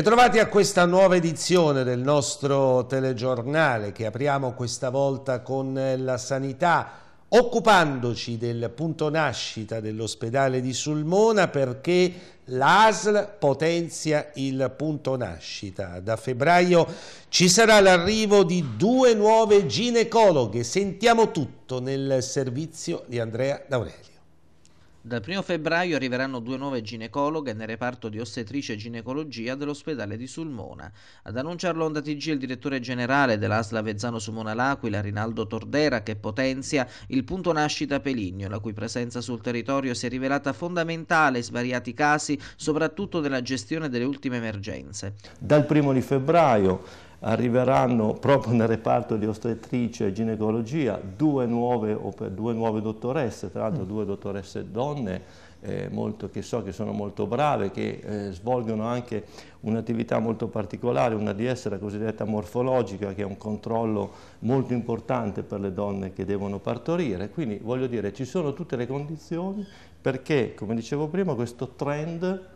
Bentrovati a questa nuova edizione del nostro telegiornale che apriamo questa volta con la sanità occupandoci del punto nascita dell'ospedale di Sulmona perché l'ASL potenzia il punto nascita. Da febbraio ci sarà l'arrivo di due nuove ginecologhe. Sentiamo tutto nel servizio di Andrea D'Aurelio. Dal 1 febbraio arriveranno due nuove ginecologhe nel reparto di ostetrice e ginecologia dell'ospedale di Sulmona. Ad annunciarlo Onda TG il direttore generale dell'ASLA Vezzano Sulmona L'Aquila, Rinaldo Tordera, che potenzia il punto nascita Peligno, la cui presenza sul territorio si è rivelata fondamentale in svariati casi, soprattutto nella gestione delle ultime emergenze. Dal 1 di febbraio arriveranno proprio nel reparto di ostetricia e ginecologia due nuove, due nuove dottoresse, tra l'altro mm. due dottoresse donne, eh, molto, che so che sono molto brave, che eh, svolgono anche un'attività molto particolare, una di esse la cosiddetta morfologica, che è un controllo molto importante per le donne che devono partorire. Quindi voglio dire, ci sono tutte le condizioni perché, come dicevo prima, questo trend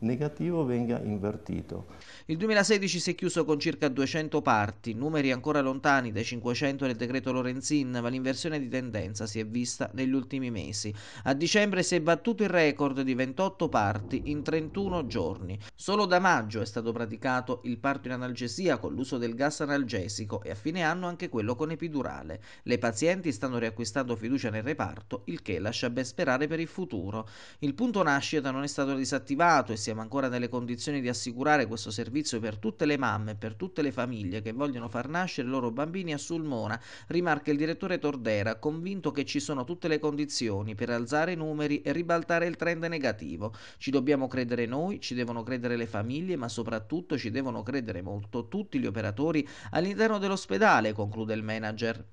negativo venga invertito. Il 2016 si è chiuso con circa 200 parti, numeri ancora lontani dai 500 del decreto Lorenzin, ma l'inversione di tendenza si è vista negli ultimi mesi. A dicembre si è battuto il record di 28 parti in 31 giorni. Solo da maggio è stato praticato il parto in analgesia con l'uso del gas analgesico e a fine anno anche quello con epidurale. Le pazienti stanno riacquistando fiducia nel reparto, il che lascia ben sperare per il futuro. Il punto nascita non è stato disattivato e si siamo ancora nelle condizioni di assicurare questo servizio per tutte le mamme e per tutte le famiglie che vogliono far nascere i loro bambini a Sulmona, rimarca il direttore Tordera, convinto che ci sono tutte le condizioni per alzare i numeri e ribaltare il trend negativo. Ci dobbiamo credere noi, ci devono credere le famiglie, ma soprattutto ci devono credere molto tutti gli operatori all'interno dell'ospedale, conclude il manager.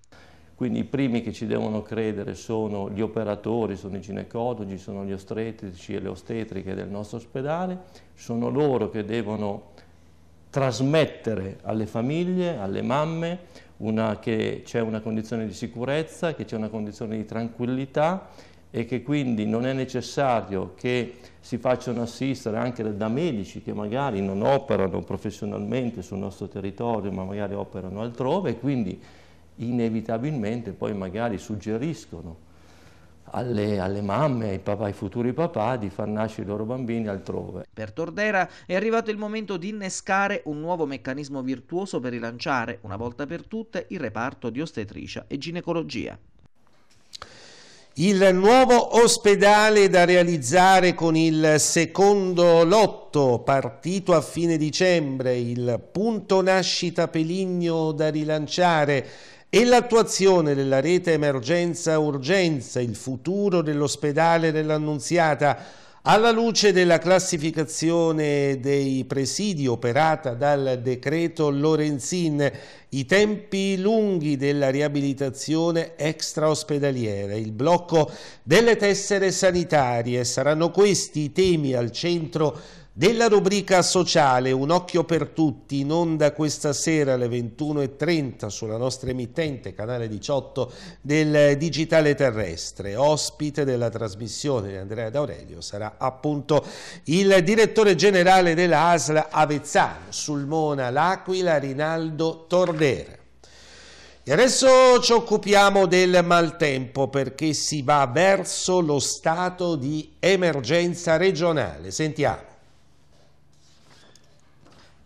Quindi i primi che ci devono credere sono gli operatori, sono i ginecologi, sono gli ostetrici e le ostetriche del nostro ospedale, sono loro che devono trasmettere alle famiglie, alle mamme, una, che c'è una condizione di sicurezza, che c'è una condizione di tranquillità e che quindi non è necessario che si facciano assistere anche da medici che magari non operano professionalmente sul nostro territorio ma magari operano altrove e quindi inevitabilmente poi magari suggeriscono alle, alle, mamme, ai, papà, ai futuri papà di far nascere i loro bambini altrove. Per Tordera è arrivato il momento di innescare un nuovo meccanismo virtuoso per rilanciare una volta per tutte il reparto di ostetricia e ginecologia. Il nuovo ospedale da realizzare con il secondo lotto partito a fine dicembre, il punto nascita Peligno da rilanciare e l'attuazione della rete emergenza-urgenza, il futuro dell'ospedale dell'Annunziata, alla luce della classificazione dei presidi operata dal decreto Lorenzin, i tempi lunghi della riabilitazione extraospedaliera, il blocco delle tessere sanitarie, saranno questi i temi al centro della rubrica sociale Un occhio per tutti in onda questa sera alle 21.30 sulla nostra emittente canale 18 del Digitale Terrestre. Ospite della trasmissione di Andrea D'Aurelio sarà appunto il direttore generale della ASL Avezzano, Sulmona L'Aquila, Rinaldo Tordera. E adesso ci occupiamo del maltempo perché si va verso lo stato di emergenza regionale. Sentiamo.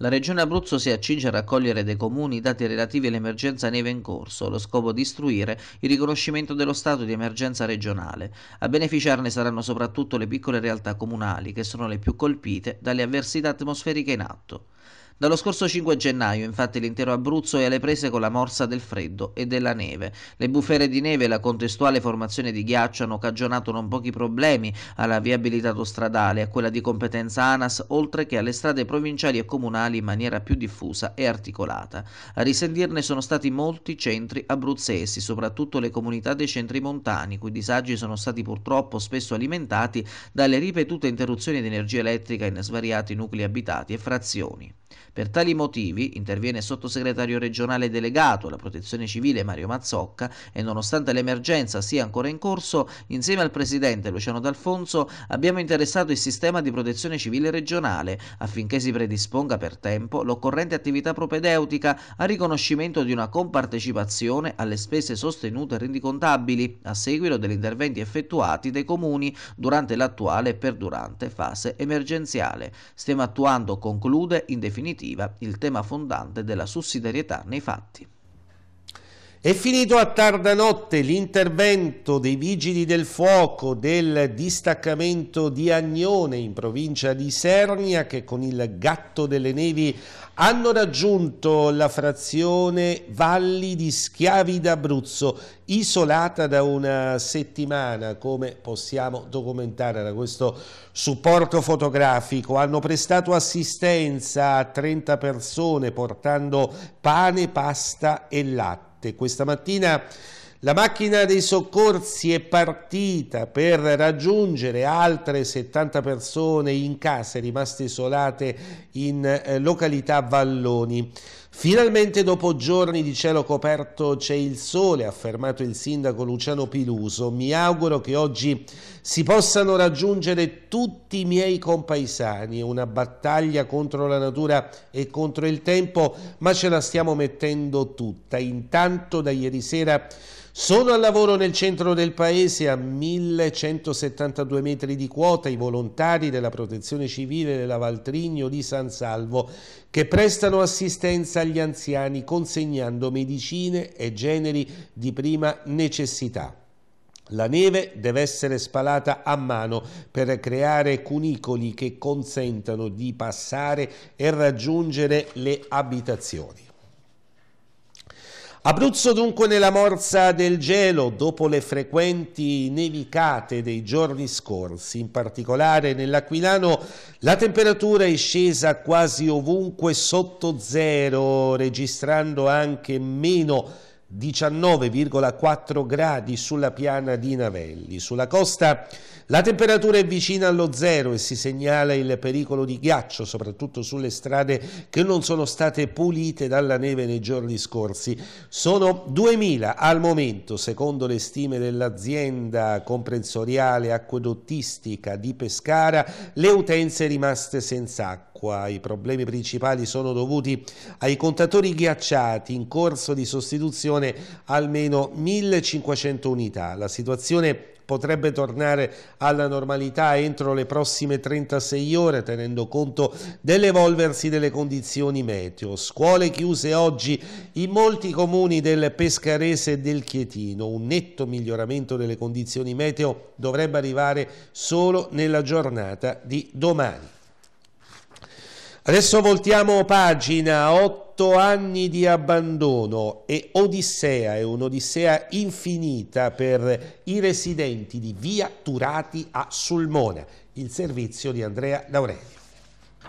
La Regione Abruzzo si accinge a raccogliere dai comuni i dati relativi all'emergenza neve in corso, allo scopo di istruire il riconoscimento dello stato di emergenza regionale. A beneficiarne saranno soprattutto le piccole realtà comunali, che sono le più colpite dalle avversità atmosferiche in atto. Dallo scorso 5 gennaio, infatti, l'intero Abruzzo è alle prese con la morsa del freddo e della neve. Le bufere di neve e la contestuale formazione di ghiaccio hanno cagionato non pochi problemi alla viabilità autostradale, a quella di competenza ANAS, oltre che alle strade provinciali e comunali in maniera più diffusa e articolata. A risentirne sono stati molti centri abruzzesi, soprattutto le comunità dei centri montani, cui disagi sono stati purtroppo spesso alimentati dalle ripetute interruzioni di energia elettrica in svariati nuclei abitati e frazioni. Per tali motivi interviene il sottosegretario regionale delegato alla protezione civile Mario Mazzocca e nonostante l'emergenza sia ancora in corso, insieme al presidente Luciano D'Alfonso abbiamo interessato il sistema di protezione civile regionale affinché si predisponga per tempo l'occorrente attività propedeutica a riconoscimento di una compartecipazione alle spese sostenute e rendicontabili a seguito degli interventi effettuati dai comuni durante l'attuale e perdurante fase emergenziale. Stiamo attuando, conclude, in definitiva costitutiva il tema fondante della sussidiarietà nei fatti. È finito a tarda notte l'intervento dei vigili del fuoco del distaccamento di Agnone in provincia di Sernia che con il gatto delle nevi hanno raggiunto la frazione Valli di Schiavi d'Abruzzo isolata da una settimana come possiamo documentare da questo supporto fotografico. Hanno prestato assistenza a 30 persone portando pane, pasta e latte notte. Questa mattina la macchina dei soccorsi è partita per raggiungere altre 70 persone in case rimaste isolate in eh, località Valloni. Finalmente dopo giorni di cielo coperto c'è il sole, ha affermato il sindaco Luciano Piluso. Mi auguro che oggi si possano raggiungere tutti i miei compaesani, una battaglia contro la natura e contro il tempo, ma ce la stiamo mettendo tutta. Intanto da ieri sera sono al lavoro nel centro del paese a 1172 metri di quota i volontari della protezione civile della Valtrigno di San Salvo che prestano assistenza agli anziani consegnando medicine e generi di prima necessità. La neve deve essere spalata a mano per creare cunicoli che consentano di passare e raggiungere le abitazioni. Abruzzo dunque nella morsa del gelo dopo le frequenti nevicate dei giorni scorsi, in particolare nell'Aquilano la temperatura è scesa quasi ovunque sotto zero, registrando anche meno 19,4 gradi sulla piana di Navelli. Sulla costa la temperatura è vicina allo zero e si segnala il pericolo di ghiaccio, soprattutto sulle strade che non sono state pulite dalla neve nei giorni scorsi. Sono 2.000 al momento, secondo le stime dell'azienda comprensoriale acquedottistica di Pescara, le utenze rimaste senza acqua dell'acqua. I problemi principali sono dovuti ai contatori ghiacciati in corso di sostituzione almeno 1500 unità. La situazione potrebbe tornare alla normalità entro le prossime 36 ore tenendo conto dell'evolversi delle condizioni meteo. Scuole chiuse oggi in molti comuni del Pescarese e del Chietino. Un netto miglioramento delle condizioni meteo dovrebbe arrivare solo nella giornata di domani. Adesso voltiamo pagina, otto anni di abbandono e Odissea è un'odissea infinita per i residenti di Via Turati a Sulmona, il servizio di Andrea Laurelio.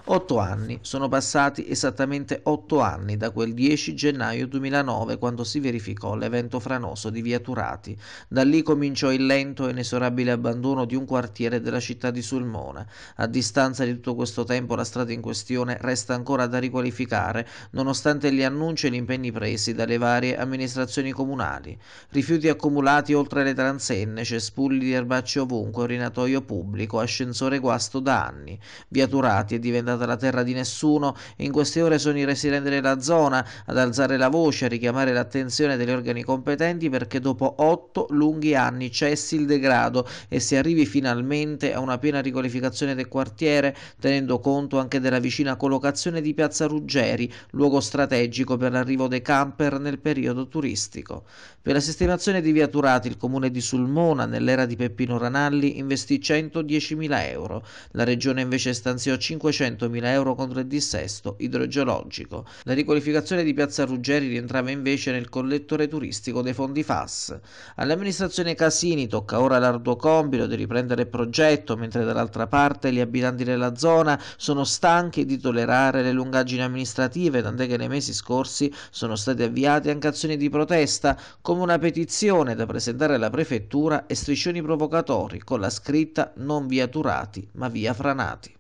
Otto anni, sono passati esattamente otto anni da quel 10 gennaio 2009 quando si verificò l'evento franoso di Via Turati. Da lì cominciò il lento e inesorabile abbandono di un quartiere della città di Sulmona. A distanza di tutto questo tempo la strada in questione resta ancora da riqualificare, nonostante gli annunci e gli impegni presi dalle varie amministrazioni comunali. Rifiuti accumulati oltre le transenne, cespugli di erbacce ovunque, orinatoio pubblico, ascensore guasto da anni. Via Turati è diventato diventata la terra di nessuno e in queste ore sono i residenti della zona ad alzare la voce, a richiamare l'attenzione degli organi competenti perché dopo otto lunghi anni cessi il degrado e si arrivi finalmente a una piena riqualificazione del quartiere, tenendo conto anche della vicina collocazione di Piazza Ruggeri, luogo strategico per l'arrivo dei camper nel periodo turistico. Per la sistemazione di Via Turati, il comune di Sulmona, nell'era di Peppino Ranalli, investì 110.000 euro. La regione invece stanziò 500 400.000 euro contro il dissesto idrogeologico. La riqualificazione di Piazza Ruggeri rientrava invece nel collettore turistico dei fondi FAS. All'amministrazione Casini tocca ora l'arduo compito di riprendere il progetto, mentre dall'altra parte gli abitanti della zona sono stanchi di tollerare le lungaggini amministrative, tant'è che nei mesi scorsi sono state avviate anche azioni di protesta, come una petizione da presentare alla prefettura e striscioni provocatori con la scritta non via Turati ma via Franati.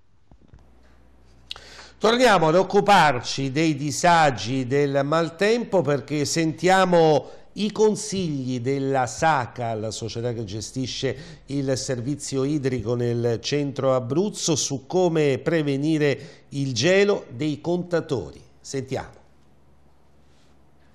Torniamo ad occuparci dei disagi del maltempo perché sentiamo i consigli della SACA, la società che gestisce il servizio idrico nel centro Abruzzo, su come prevenire il gelo dei contatori. Sentiamo.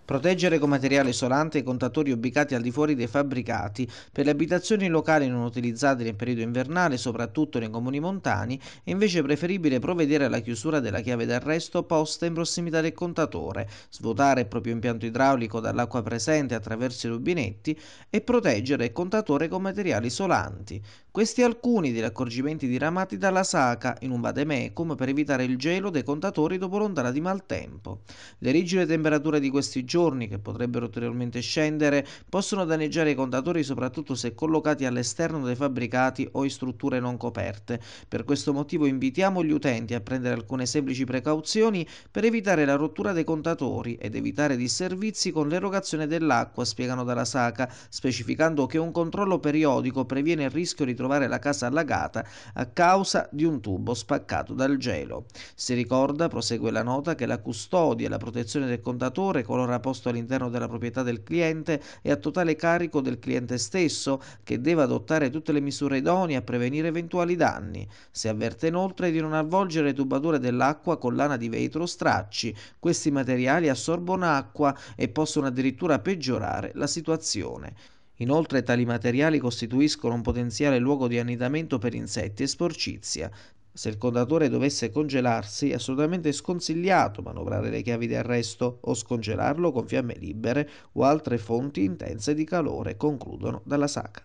Proteggere con materiale isolante i contatori ubicati al di fuori dei fabbricati per le abitazioni locali non utilizzate nel periodo invernale, soprattutto nei comuni montani, è invece preferibile provvedere alla chiusura della chiave d'arresto posta in prossimità del contatore, svuotare il proprio impianto idraulico dall'acqua presente attraverso i rubinetti e proteggere il contatore con materiali isolanti. Questi alcuni degli accorgimenti diramati dalla SACA in un vademecum per evitare il gelo dei contatori dopo l'ondata di maltempo. Le rigide temperature di questi giorni giorni, che potrebbero ulteriormente scendere, possono danneggiare i contatori soprattutto se collocati all'esterno dei fabbricati o in strutture non coperte. Per questo motivo invitiamo gli utenti a prendere alcune semplici precauzioni per evitare la rottura dei contatori ed evitare disservizi con l'erogazione dell'acqua, spiegano dalla SACA, specificando che un controllo periodico previene il rischio di trovare la casa allagata a causa di un tubo spaccato dal gelo. Si ricorda, prosegue la nota, che la custodia e la protezione del contatore, qualora posto all'interno della proprietà del cliente è a totale carico del cliente stesso che deve adottare tutte le misure idonee a prevenire eventuali danni. Si avverte inoltre di non avvolgere tubature dell'acqua con lana di vetro o stracci. Questi materiali assorbono acqua e possono addirittura peggiorare la situazione. Inoltre tali materiali costituiscono un potenziale luogo di annidamento per insetti e sporcizia. Se il contatore dovesse congelarsi, è assolutamente sconsigliato manovrare le chiavi di arresto o scongelarlo con fiamme libere o altre fonti intense di calore, concludono dalla saga.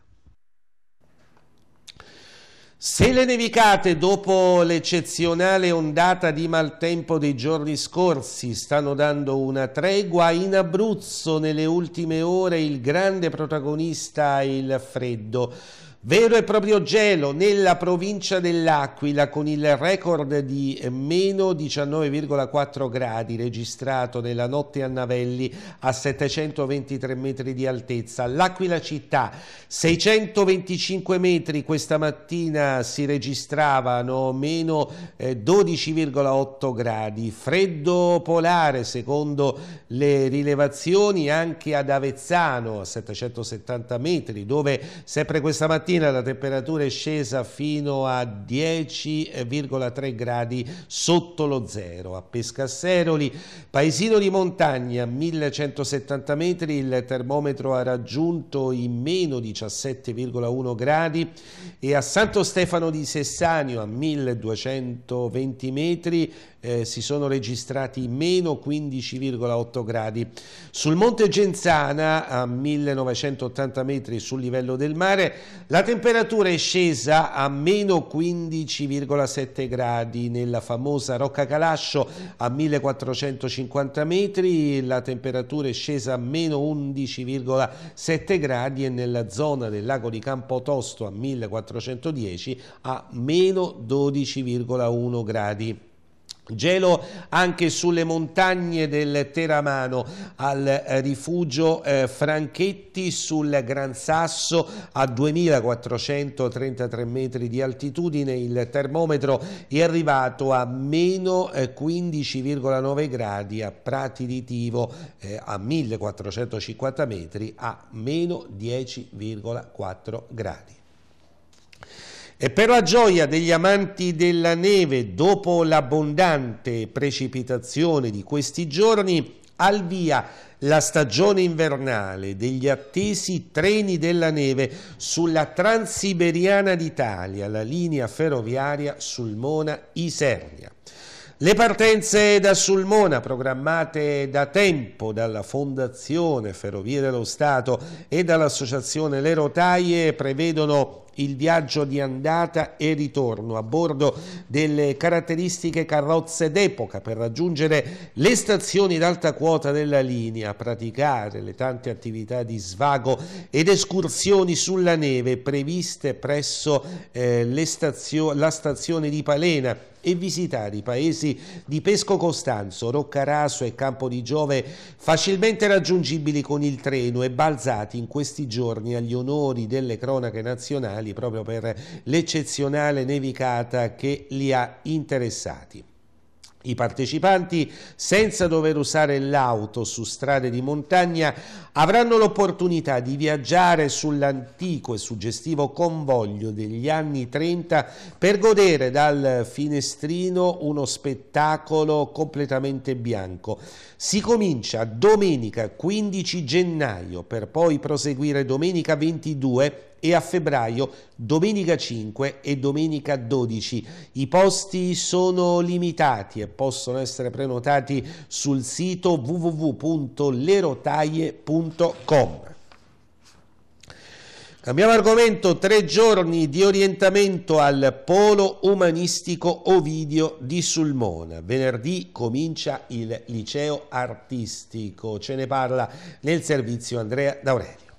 Se le nevicate dopo l'eccezionale ondata di maltempo dei giorni scorsi stanno dando una tregua, in Abruzzo nelle ultime ore il grande protagonista è il freddo. Vero e proprio gelo nella provincia dell'Aquila con il record di meno 19,4 gradi registrato nella notte a Navelli a 723 metri di altezza. L'Aquila città 625 metri questa mattina si registravano meno 12,8 eh, gradi. Freddo polare secondo le rilevazioni anche ad Avezzano a 770 metri dove sempre questa mattina mattina la temperatura è scesa fino a 10,3 gradi sotto lo zero. A Pescasseroli, paesino di montagna, 1170 metri, il termometro ha raggiunto i meno 17,1 gradi e a Santo Stefano di Sessanio a 1220 metri eh, si sono registrati meno 15,8 gradi. Sul Monte Genzana, a 1980 metri sul livello del mare, la temperatura è scesa a meno 15,7 gradi. Nella famosa Rocca Calascio, a 1450 metri, la temperatura è scesa a meno 11,7 gradi e nella zona del lago di Campotosto, a 1410, a meno 12,1 gradi. Gelo anche sulle montagne del Teramano, al eh, rifugio eh, Franchetti sul Gran Sasso a 2433 metri di altitudine. Il termometro è arrivato a meno 15,9 eh, gradi a Prati di Tivo eh, a 1450 metri a meno 10,4 gradi. E per la gioia degli amanti della neve, dopo l'abbondante precipitazione di questi giorni, al via la stagione invernale degli attesi treni della neve sulla Transiberiana d'Italia, la linea ferroviaria Sulmona-Isernia. Le partenze da Sulmona, programmate da tempo dalla Fondazione Ferrovie dello Stato e dall'Associazione Le Rotaie, prevedono il viaggio di andata e ritorno a bordo delle caratteristiche carrozze d'epoca per raggiungere le stazioni d'alta quota della linea, praticare le tante attività di svago ed escursioni sulla neve previste presso eh, stazio la stazione di Palena e visitare i paesi di Pesco Costanzo, Roccaraso e Campo di Giove facilmente raggiungibili con il treno e balzati in questi giorni agli onori delle cronache nazionali proprio per l'eccezionale nevicata che li ha interessati. I partecipanti, senza dover usare l'auto su strade di montagna, avranno l'opportunità di viaggiare sull'antico e suggestivo convoglio degli anni 30 per godere dal finestrino uno spettacolo completamente bianco. Si comincia domenica 15 gennaio per poi proseguire domenica 22 e a febbraio domenica 5 e domenica 12. I posti sono limitati e possono essere prenotati sul sito www.lerotaie.com. Cambiamo argomento, tre giorni di orientamento al Polo Umanistico Ovidio di Sulmona. Venerdì comincia il liceo artistico, ce ne parla nel servizio Andrea D'Aurelio.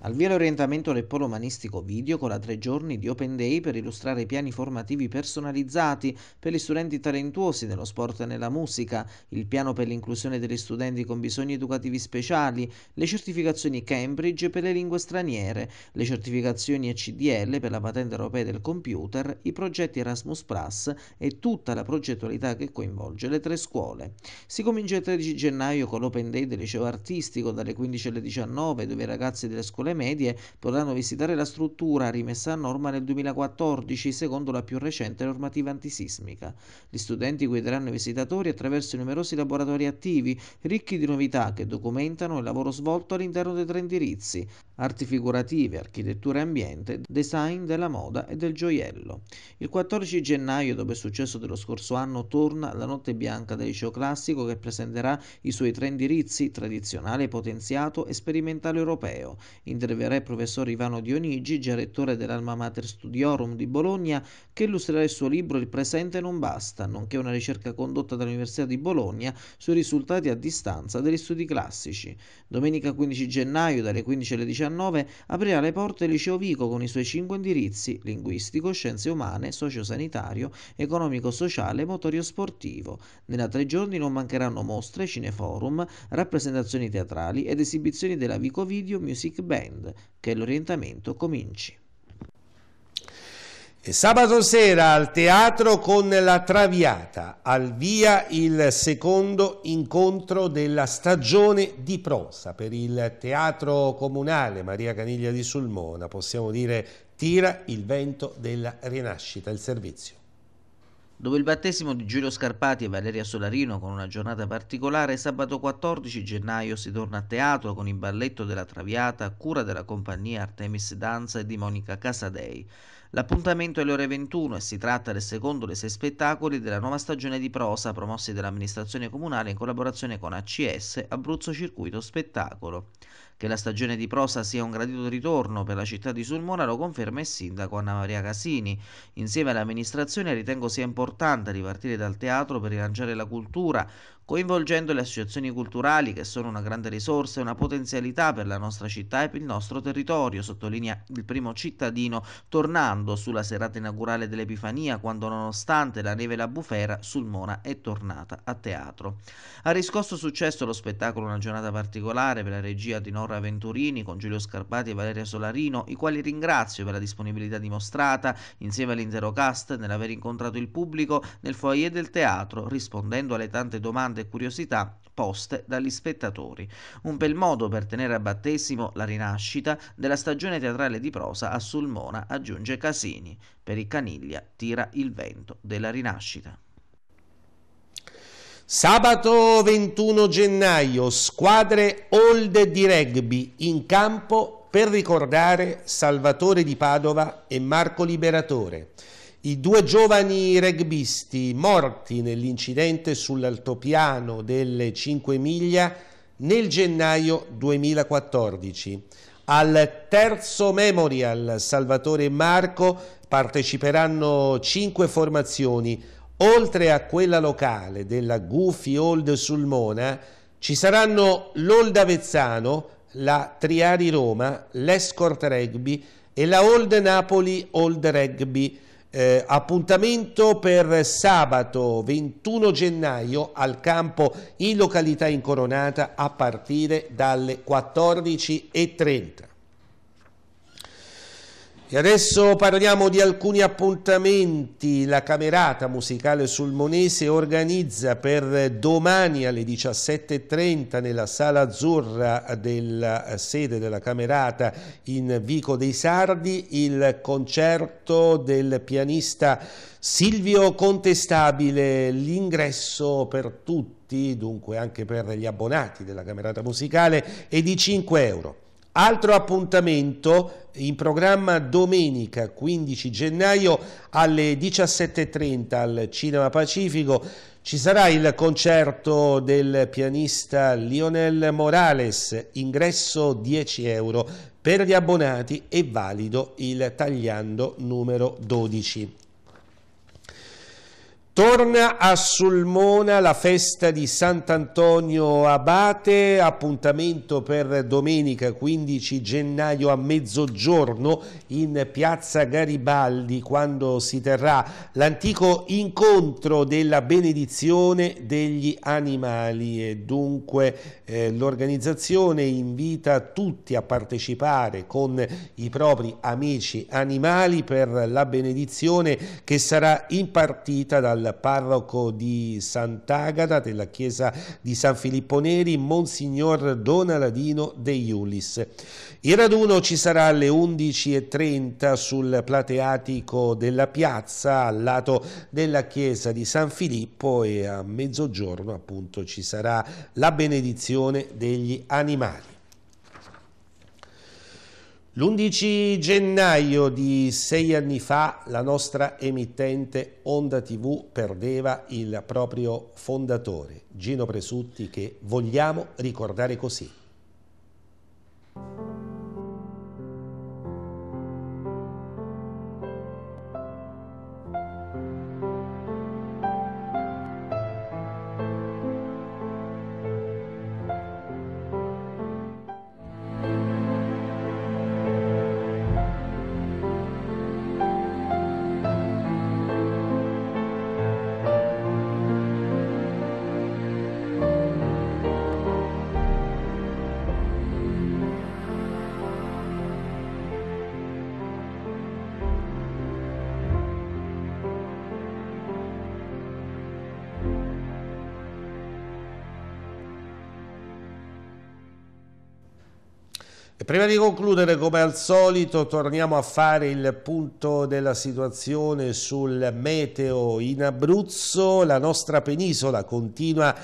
Al via l'orientamento del polo umanistico video con la tre giorni di Open Day per illustrare i piani formativi personalizzati per gli studenti talentuosi nello sport e nella musica, il piano per l'inclusione degli studenti con bisogni educativi speciali, le certificazioni Cambridge per le lingue straniere, le certificazioni ECDL per la patente europea del computer, i progetti Erasmus Plus e tutta la progettualità che coinvolge le tre scuole. Si comincia il 13 gennaio con l'Open Day del liceo artistico dalle 15 alle 19 dove i ragazzi delle scuole scuole medie potranno visitare la struttura rimessa a norma nel 2014 secondo la più recente normativa antisismica. Gli studenti guideranno i visitatori attraverso i numerosi laboratori attivi, ricchi di novità che documentano il lavoro svolto all'interno dei tre indirizzi, arti figurative, architettura e ambiente, design della moda e del gioiello. Il 14 gennaio, dopo il successo dello scorso anno, torna la notte bianca del liceo classico che presenterà i suoi tre indirizzi, tradizionale, potenziato e sperimentale europeo. In interverrà il professor Ivano Dionigi, già rettore dell'Alma Mater Studiorum di Bologna, che illustrerà il suo libro Il presente non basta, nonché una ricerca condotta dall'Università di Bologna sui risultati a distanza degli studi classici. Domenica 15 gennaio dalle 15 alle 19 aprirà le porte il Liceo Vico con i suoi cinque indirizzi linguistico, scienze umane, sociosanitario, economico-sociale e motorio-sportivo. Nella tre giorni non mancheranno mostre, cineforum, rappresentazioni teatrali ed esibizioni della Vico Video Music Band trend, che l'orientamento cominci. E sabato sera al teatro con la Traviata, al via il secondo incontro della stagione di prosa per il Teatro Comunale Maria Caniglia di Sulmona, possiamo dire tira il vento della rinascita, il servizio. Dopo il battesimo di Giulio Scarpati e Valeria Solarino con una giornata particolare, sabato 14 gennaio si torna a teatro con il balletto della Traviata a cura della compagnia Artemis Danza e di Monica Casadei. L'appuntamento è alle ore 21 e si tratta del secondo dei sei spettacoli della nuova stagione di prosa promossi dall'amministrazione comunale in collaborazione con ACS Abruzzo Circuito Spettacolo. Che la stagione di prosa sia un gradito ritorno per la città di Sulmona lo conferma il sindaco Anna Maria Casini. Insieme all'amministrazione ritengo sia importante ripartire dal teatro per rilanciare la cultura, coinvolgendo le associazioni culturali che sono una grande risorsa e una potenzialità per la nostra città e per il nostro territorio, sottolinea il primo cittadino tornando sulla serata inaugurale dell'Epifania quando nonostante la neve e la bufera Sulmona è tornata a teatro. Ha riscosso successo lo spettacolo Una giornata particolare per la regia di Norra Venturini con Giulio Scarpati e Valeria Solarino, i quali ringrazio per la disponibilità dimostrata insieme all'intero cast nell'aver incontrato il pubblico nel foyer del teatro rispondendo alle tante domande grande curiosità poste dagli spettatori. Un bel modo per tenere a battesimo la rinascita della stagione teatrale di prosa a Sulmona, aggiunge Casini. Per i Caniglia tira il vento della rinascita. Sabato 21 gennaio, squadre old di rugby in campo per ricordare Salvatore di Padova e Marco Liberatore. I due giovani rugbyisti morti nell'incidente sull'altopiano delle 5 miglia nel gennaio 2014. Al terzo Memorial Salvatore e Marco parteciperanno cinque formazioni. Oltre a quella locale della Goofy Old Sulmona ci saranno l'Old Avezzano, la Triari Roma, l'Escort Rugby e la Old Napoli Old Rugby eh, appuntamento per sabato 21 gennaio al campo in località Incoronata a partire dalle 14.30. E adesso parliamo di alcuni appuntamenti. La Camerata Musicale Sulmonese organizza per domani alle 17.30 nella Sala Azzurra della eh, sede della Camerata in Vico dei Sardi il concerto del pianista Silvio Contestabile, l'ingresso per tutti, dunque anche per gli abbonati della Camerata Musicale, è di 5 euro. Altro appuntamento in programma domenica 15 gennaio alle 17.30 al Cinema Pacifico ci sarà il concerto del pianista Lionel Morales, ingresso 10 euro per gli abbonati e valido il tagliando numero 12. Torna a Sulmona la festa di Sant'Antonio Abate, appuntamento per domenica 15 gennaio a mezzogiorno in piazza Garibaldi quando si terrà l'antico incontro della benedizione degli animali e dunque eh, l'organizzazione invita tutti a partecipare con i propri amici animali per la benedizione che sarà impartita dalla parroco di Sant'Agata della chiesa di San Filippo Neri, Monsignor Don Aladino De Iulis. Il raduno ci sarà alle 11.30 sul plateatico della piazza al lato della chiesa di San Filippo e a mezzogiorno appunto ci sarà la benedizione degli animali. L'11 gennaio di sei anni fa la nostra emittente Onda TV perdeva il proprio fondatore, Gino Presutti, che vogliamo ricordare così. E prima di concludere, come al solito, torniamo a fare il punto della situazione sul meteo in Abruzzo. La nostra penisola continua a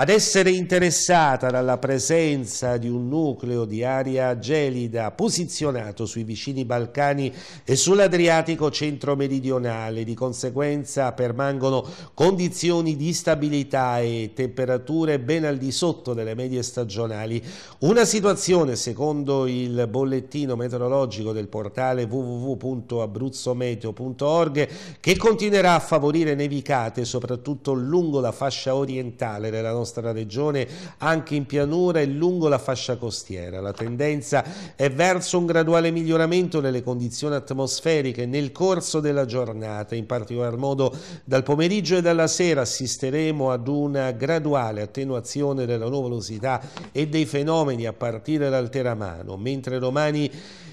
ad essere interessata dalla presenza di un nucleo di aria gelida posizionato sui vicini Balcani e sull'Adriatico centro-meridionale. Di conseguenza permangono condizioni di stabilità e temperature ben al di sotto delle medie stagionali. Una situazione, secondo il bollettino meteorologico del portale www.abruzzometeo.org, che continuerà a favorire nevicate soprattutto lungo la fascia orientale della nostra nostra regione anche in pianura e lungo la fascia costiera. La tendenza è verso un graduale miglioramento nelle condizioni atmosferiche nel corso della giornata, in particolar modo dal pomeriggio e dalla sera assisteremo ad una graduale attenuazione della nuvolosità e dei fenomeni a partire dal Teramano, mentre domani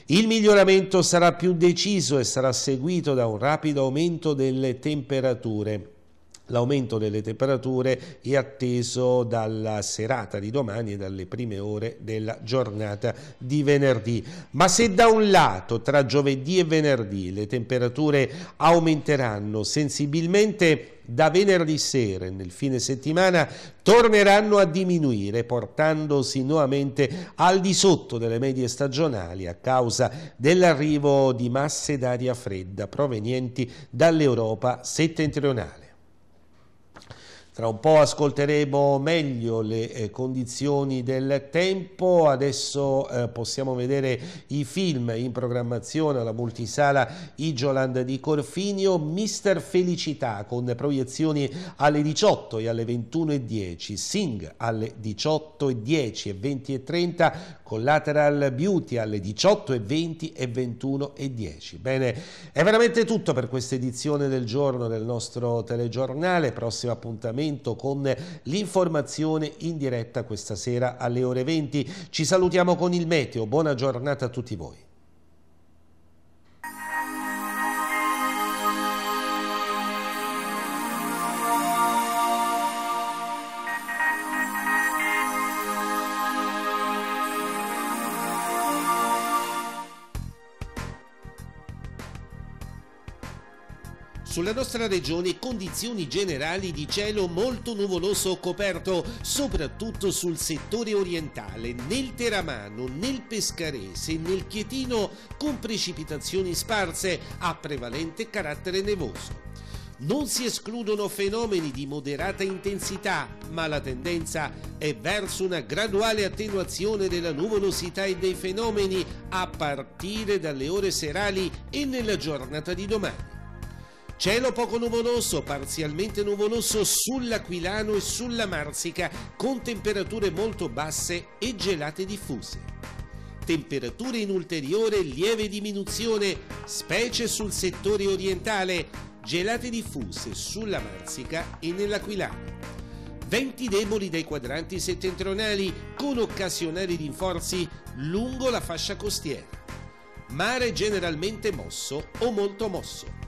il miglioramento sarà più deciso e sarà seguito da un rapido aumento delle temperature. L'aumento delle temperature è atteso dalla serata di domani e dalle prime ore della giornata di venerdì. Ma se da un lato tra giovedì e venerdì le temperature aumenteranno sensibilmente da venerdì sera e nel fine settimana torneranno a diminuire portandosi nuovamente al di sotto delle medie stagionali a causa dell'arrivo di masse d'aria fredda provenienti dall'Europa settentrionale. Tra un po' ascolteremo meglio le eh, condizioni del tempo, adesso eh, possiamo vedere i film in programmazione alla multisala Igioland di Corfinio, Mister Felicità con proiezioni alle 18 e alle 21.10, Sing alle 18.10 e 20.30, Collateral Beauty alle 18.20 e 21.10. Bene, è veramente tutto per questa edizione del giorno del nostro telegiornale, prossimo appuntamento appuntamento con l'informazione in diretta questa sera alle ore 20. Ci salutiamo con il meteo, buona giornata a tutti voi. Sulla nostra regione condizioni generali di cielo molto nuvoloso coperto, soprattutto sul settore orientale, nel Teramano, nel Pescarese e nel Chietino, con precipitazioni sparse a prevalente carattere nevoso. Non si escludono fenomeni di moderata intensità, ma la tendenza è verso una graduale attenuazione della nuvolosità e dei fenomeni a partire dalle ore serali e nella giornata di domani. Cielo poco nuvoloso, parzialmente nuvoloso sull'Aquilano e sulla Marsica, con temperature molto basse e gelate diffuse. Temperature in ulteriore lieve diminuzione, specie sul settore orientale, gelate diffuse sulla Marsica e nell'Aquilano. Venti deboli dai quadranti settentrionali, con occasionali rinforzi lungo la fascia costiera. Mare generalmente mosso o molto mosso